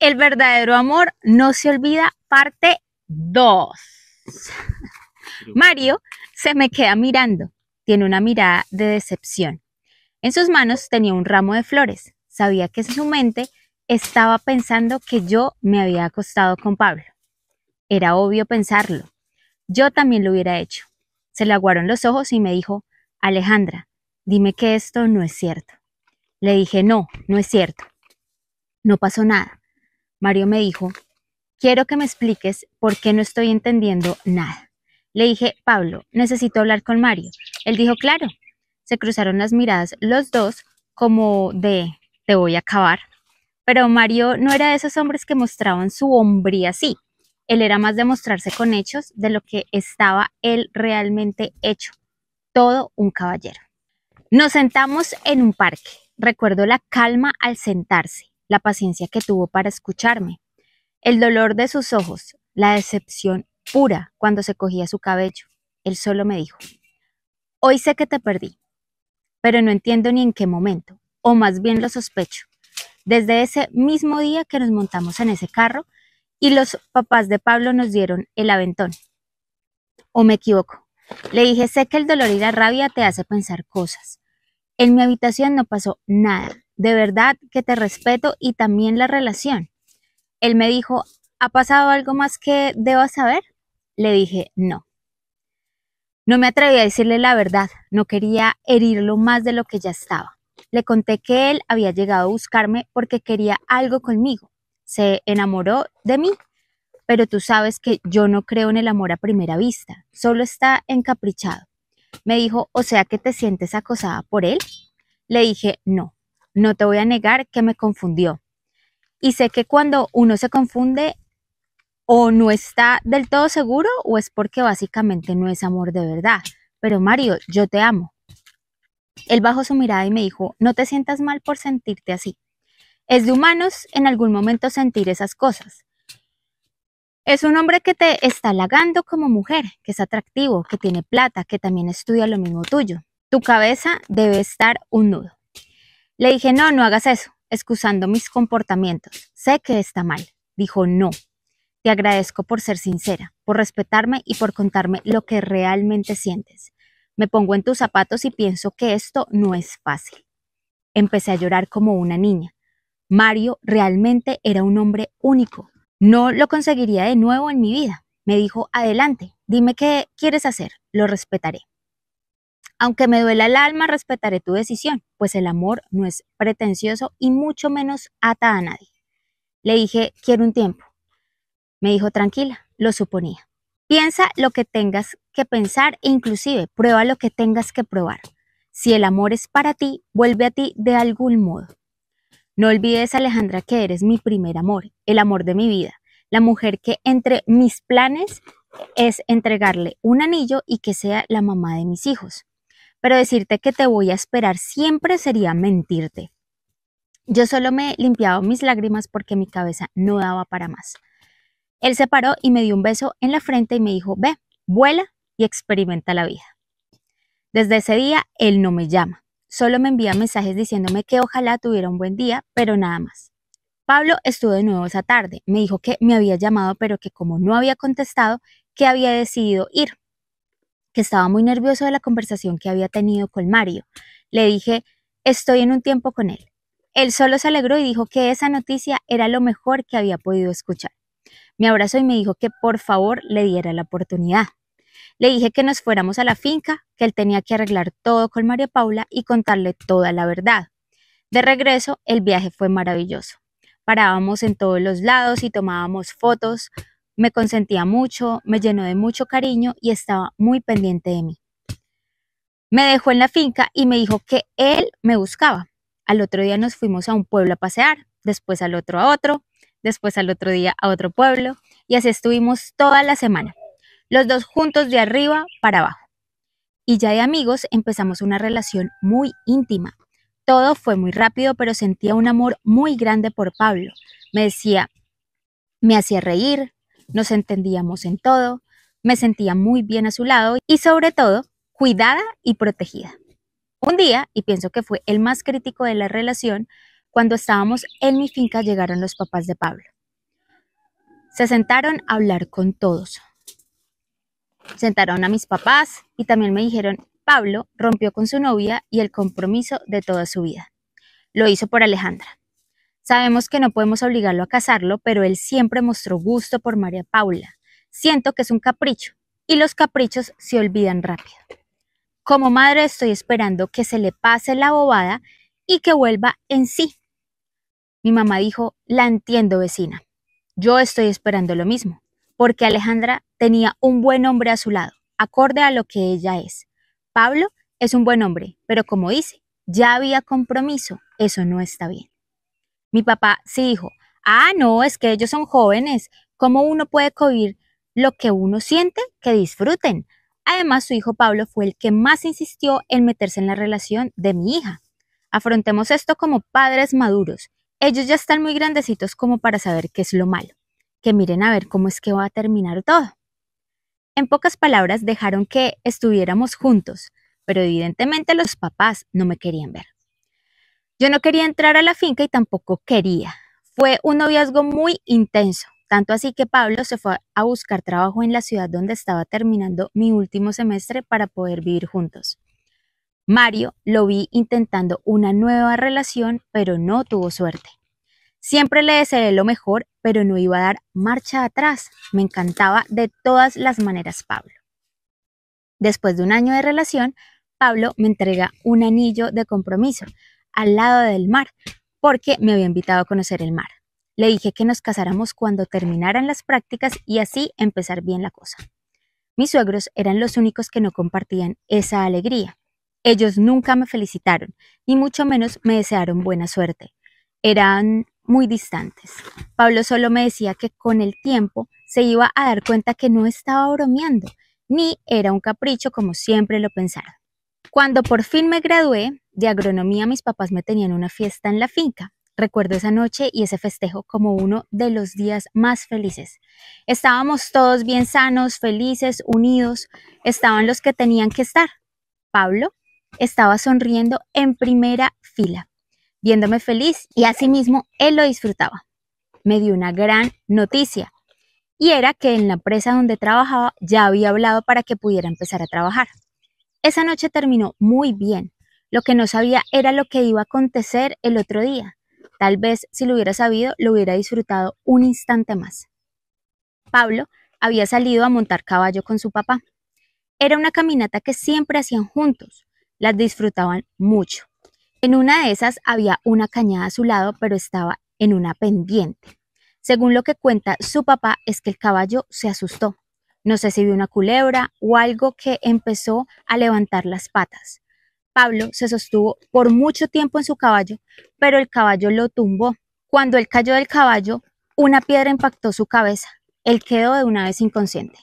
El verdadero amor no se olvida, parte 2. Mario se me queda mirando. Tiene una mirada de decepción. En sus manos tenía un ramo de flores. Sabía que en su mente estaba pensando que yo me había acostado con Pablo. Era obvio pensarlo. Yo también lo hubiera hecho. Se le aguaron los ojos y me dijo, Alejandra, dime que esto no es cierto. Le dije, no, no es cierto. No pasó nada. Mario me dijo, quiero que me expliques por qué no estoy entendiendo nada. Le dije, Pablo, necesito hablar con Mario. Él dijo, claro. Se cruzaron las miradas los dos como de, te voy a acabar. Pero Mario no era de esos hombres que mostraban su hombría así. Él era más de mostrarse con hechos de lo que estaba él realmente hecho. Todo un caballero. Nos sentamos en un parque. Recuerdo la calma al sentarse la paciencia que tuvo para escucharme, el dolor de sus ojos, la decepción pura cuando se cogía su cabello. Él solo me dijo, hoy sé que te perdí, pero no entiendo ni en qué momento, o más bien lo sospecho. Desde ese mismo día que nos montamos en ese carro y los papás de Pablo nos dieron el aventón. ¿O me equivoco? Le dije, sé que el dolor y la rabia te hace pensar cosas. En mi habitación no pasó nada, de verdad que te respeto y también la relación. Él me dijo, ¿ha pasado algo más que deba saber? Le dije, no. No me atreví a decirle la verdad, no quería herirlo más de lo que ya estaba. Le conté que él había llegado a buscarme porque quería algo conmigo. Se enamoró de mí, pero tú sabes que yo no creo en el amor a primera vista, solo está encaprichado. Me dijo, o sea que te sientes acosada por él. Le dije, no, no te voy a negar que me confundió. Y sé que cuando uno se confunde o no está del todo seguro o es porque básicamente no es amor de verdad. Pero Mario, yo te amo. Él bajó su mirada y me dijo, no te sientas mal por sentirte así. Es de humanos en algún momento sentir esas cosas. Es un hombre que te está halagando como mujer, que es atractivo, que tiene plata, que también estudia lo mismo tuyo. Tu cabeza debe estar un nudo. Le dije, no, no hagas eso, excusando mis comportamientos. Sé que está mal. Dijo, no. Te agradezco por ser sincera, por respetarme y por contarme lo que realmente sientes. Me pongo en tus zapatos y pienso que esto no es fácil. Empecé a llorar como una niña. Mario realmente era un hombre único. No lo conseguiría de nuevo en mi vida. Me dijo, adelante, dime qué quieres hacer, lo respetaré. Aunque me duela el alma, respetaré tu decisión, pues el amor no es pretencioso y mucho menos ata a nadie. Le dije, quiero un tiempo. Me dijo, tranquila, lo suponía. Piensa lo que tengas que pensar e inclusive prueba lo que tengas que probar. Si el amor es para ti, vuelve a ti de algún modo. No olvides, Alejandra, que eres mi primer amor, el amor de mi vida, la mujer que entre mis planes es entregarle un anillo y que sea la mamá de mis hijos pero decirte que te voy a esperar siempre sería mentirte. Yo solo me limpiaba mis lágrimas porque mi cabeza no daba para más. Él se paró y me dio un beso en la frente y me dijo, ve, vuela y experimenta la vida. Desde ese día, él no me llama, solo me envía mensajes diciéndome que ojalá tuviera un buen día, pero nada más. Pablo estuvo de nuevo esa tarde, me dijo que me había llamado, pero que como no había contestado, que había decidido ir, estaba muy nervioso de la conversación que había tenido con Mario. Le dije, estoy en un tiempo con él. Él solo se alegró y dijo que esa noticia era lo mejor que había podido escuchar. Me abrazó y me dijo que por favor le diera la oportunidad. Le dije que nos fuéramos a la finca, que él tenía que arreglar todo con María Paula y contarle toda la verdad. De regreso, el viaje fue maravilloso. Parábamos en todos los lados y tomábamos fotos, me consentía mucho, me llenó de mucho cariño y estaba muy pendiente de mí. Me dejó en la finca y me dijo que él me buscaba. Al otro día nos fuimos a un pueblo a pasear, después al otro a otro, después al otro día a otro pueblo y así estuvimos toda la semana, los dos juntos de arriba para abajo. Y ya de amigos empezamos una relación muy íntima. Todo fue muy rápido, pero sentía un amor muy grande por Pablo. Me decía, me hacía reír, nos entendíamos en todo, me sentía muy bien a su lado y sobre todo cuidada y protegida. Un día, y pienso que fue el más crítico de la relación, cuando estábamos en mi finca llegaron los papás de Pablo. Se sentaron a hablar con todos. Sentaron a mis papás y también me dijeron, Pablo rompió con su novia y el compromiso de toda su vida. Lo hizo por Alejandra. Sabemos que no podemos obligarlo a casarlo, pero él siempre mostró gusto por María Paula. Siento que es un capricho, y los caprichos se olvidan rápido. Como madre estoy esperando que se le pase la bobada y que vuelva en sí. Mi mamá dijo, la entiendo vecina. Yo estoy esperando lo mismo, porque Alejandra tenía un buen hombre a su lado, acorde a lo que ella es. Pablo es un buen hombre, pero como dice, ya había compromiso, eso no está bien. Mi papá sí dijo, ah, no, es que ellos son jóvenes, ¿cómo uno puede cohibir lo que uno siente que disfruten? Además, su hijo Pablo fue el que más insistió en meterse en la relación de mi hija. Afrontemos esto como padres maduros. Ellos ya están muy grandecitos como para saber qué es lo malo. Que miren a ver cómo es que va a terminar todo. En pocas palabras, dejaron que estuviéramos juntos, pero evidentemente los papás no me querían ver. Yo no quería entrar a la finca y tampoco quería. Fue un noviazgo muy intenso, tanto así que Pablo se fue a buscar trabajo en la ciudad donde estaba terminando mi último semestre para poder vivir juntos. Mario lo vi intentando una nueva relación, pero no tuvo suerte. Siempre le deseé lo mejor, pero no iba a dar marcha atrás. Me encantaba de todas las maneras Pablo. Después de un año de relación, Pablo me entrega un anillo de compromiso, al lado del mar, porque me había invitado a conocer el mar. Le dije que nos casáramos cuando terminaran las prácticas y así empezar bien la cosa. Mis suegros eran los únicos que no compartían esa alegría. Ellos nunca me felicitaron, ni mucho menos me desearon buena suerte. Eran muy distantes. Pablo solo me decía que con el tiempo se iba a dar cuenta que no estaba bromeando, ni era un capricho como siempre lo pensaba. Cuando por fin me gradué, de agronomía mis papás me tenían una fiesta en la finca. Recuerdo esa noche y ese festejo como uno de los días más felices. Estábamos todos bien sanos, felices, unidos. Estaban los que tenían que estar. Pablo estaba sonriendo en primera fila, viéndome feliz y asimismo él lo disfrutaba. Me dio una gran noticia y era que en la empresa donde trabajaba ya había hablado para que pudiera empezar a trabajar. Esa noche terminó muy bien. Lo que no sabía era lo que iba a acontecer el otro día. Tal vez si lo hubiera sabido, lo hubiera disfrutado un instante más. Pablo había salido a montar caballo con su papá. Era una caminata que siempre hacían juntos. Las disfrutaban mucho. En una de esas había una cañada a su lado, pero estaba en una pendiente. Según lo que cuenta su papá, es que el caballo se asustó. No sé si vio una culebra o algo que empezó a levantar las patas. Pablo se sostuvo por mucho tiempo en su caballo, pero el caballo lo tumbó. Cuando él cayó del caballo, una piedra impactó su cabeza. Él quedó de una vez inconsciente.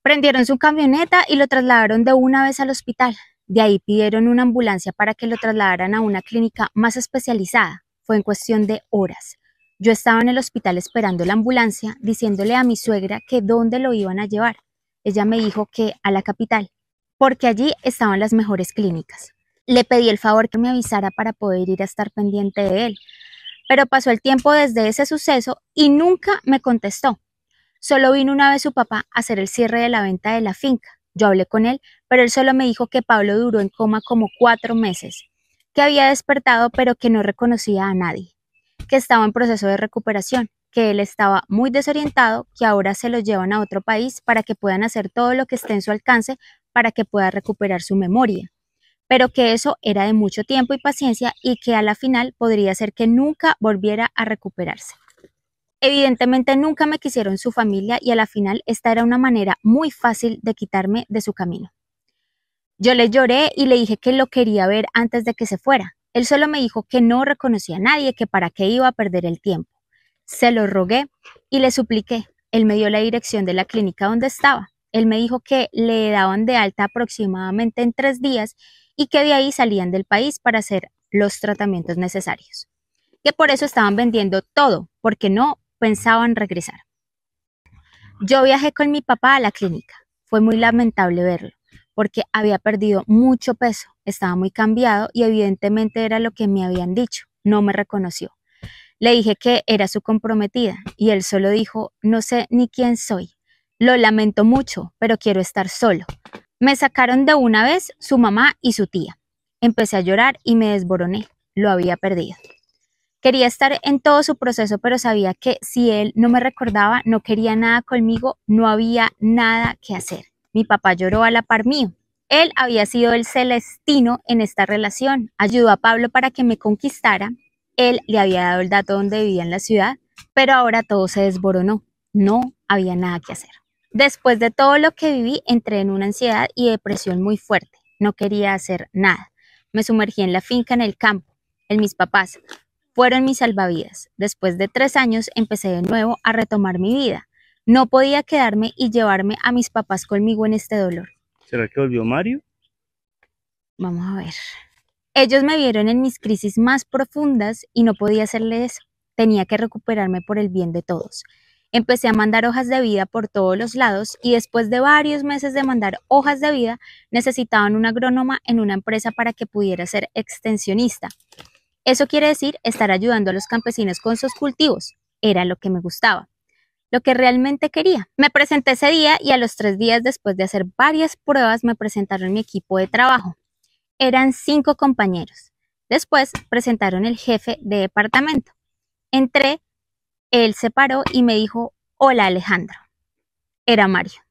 Prendieron su camioneta y lo trasladaron de una vez al hospital. De ahí pidieron una ambulancia para que lo trasladaran a una clínica más especializada. Fue en cuestión de horas. Yo estaba en el hospital esperando la ambulancia, diciéndole a mi suegra que dónde lo iban a llevar. Ella me dijo que a la capital porque allí estaban las mejores clínicas. Le pedí el favor que me avisara para poder ir a estar pendiente de él, pero pasó el tiempo desde ese suceso y nunca me contestó. Solo vino una vez su papá a hacer el cierre de la venta de la finca. Yo hablé con él, pero él solo me dijo que Pablo duró en coma como cuatro meses, que había despertado pero que no reconocía a nadie, que estaba en proceso de recuperación, que él estaba muy desorientado, que ahora se lo llevan a otro país para que puedan hacer todo lo que esté en su alcance para que pueda recuperar su memoria, pero que eso era de mucho tiempo y paciencia y que a la final podría ser que nunca volviera a recuperarse. Evidentemente nunca me quisieron su familia y a la final esta era una manera muy fácil de quitarme de su camino. Yo le lloré y le dije que lo quería ver antes de que se fuera. Él solo me dijo que no reconocía a nadie, que para qué iba a perder el tiempo. Se lo rogué y le supliqué. Él me dio la dirección de la clínica donde estaba. Él me dijo que le daban de alta aproximadamente en tres días y que de ahí salían del país para hacer los tratamientos necesarios. Que por eso estaban vendiendo todo, porque no pensaban regresar. Yo viajé con mi papá a la clínica. Fue muy lamentable verlo, porque había perdido mucho peso, estaba muy cambiado y evidentemente era lo que me habían dicho. No me reconoció. Le dije que era su comprometida y él solo dijo, no sé ni quién soy, lo lamento mucho, pero quiero estar solo. Me sacaron de una vez su mamá y su tía. Empecé a llorar y me desboroné. Lo había perdido. Quería estar en todo su proceso, pero sabía que si él no me recordaba, no quería nada conmigo, no había nada que hacer. Mi papá lloró a la par mío. Él había sido el celestino en esta relación. Ayudó a Pablo para que me conquistara. Él le había dado el dato donde vivía en la ciudad, pero ahora todo se desboronó. No había nada que hacer. Después de todo lo que viví, entré en una ansiedad y depresión muy fuerte. No quería hacer nada. Me sumergí en la finca, en el campo, en mis papás. Fueron mis salvavidas. Después de tres años empecé de nuevo a retomar mi vida. No podía quedarme y llevarme a mis papás conmigo en este dolor. ¿Será que volvió Mario? Vamos a ver. Ellos me vieron en mis crisis más profundas y no podía hacerle eso. Tenía que recuperarme por el bien de todos. Empecé a mandar hojas de vida por todos los lados y después de varios meses de mandar hojas de vida, necesitaban un agrónoma en una empresa para que pudiera ser extensionista. Eso quiere decir estar ayudando a los campesinos con sus cultivos. Era lo que me gustaba, lo que realmente quería. Me presenté ese día y a los tres días después de hacer varias pruebas me presentaron mi equipo de trabajo. Eran cinco compañeros. Después presentaron el jefe de departamento. Entré él se paró y me dijo, hola Alejandro. Era Mario.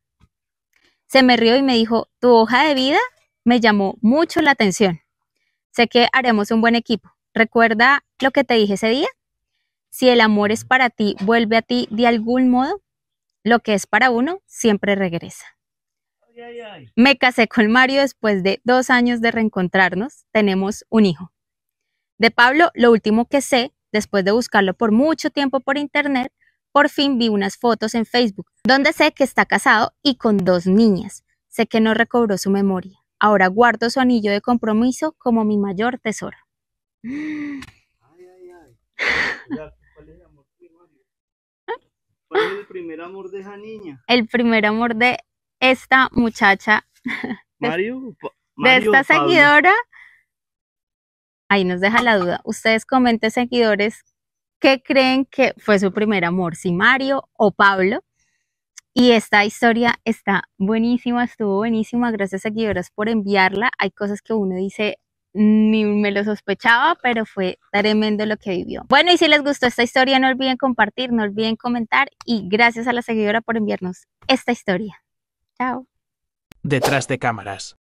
Se me rió y me dijo, tu hoja de vida me llamó mucho la atención. Sé que haremos un buen equipo. ¿Recuerda lo que te dije ese día? Si el amor es para ti, vuelve a ti de algún modo. Lo que es para uno, siempre regresa. Me casé con Mario después de dos años de reencontrarnos. Tenemos un hijo. De Pablo, lo último que sé Después de buscarlo por mucho tiempo por internet, por fin vi unas fotos en Facebook, donde sé que está casado y con dos niñas. Sé que no recobró su memoria. Ahora guardo su anillo de compromiso como mi mayor tesoro. ¿Cuál es el primer amor de esa niña? El primer amor de esta muchacha. Mario, de, esta seguidora ahí nos deja la duda. Ustedes comenten, seguidores, ¿qué creen que fue su primer amor, si Mario o Pablo? Y esta historia está buenísima, estuvo buenísima. Gracias, seguidoras, por enviarla. Hay cosas que uno dice, mm, ni me lo sospechaba, pero fue tremendo lo que vivió. Bueno, y si les gustó esta historia, no olviden compartir, no olviden comentar. Y gracias a la seguidora por enviarnos esta historia. Chao. Detrás de cámaras.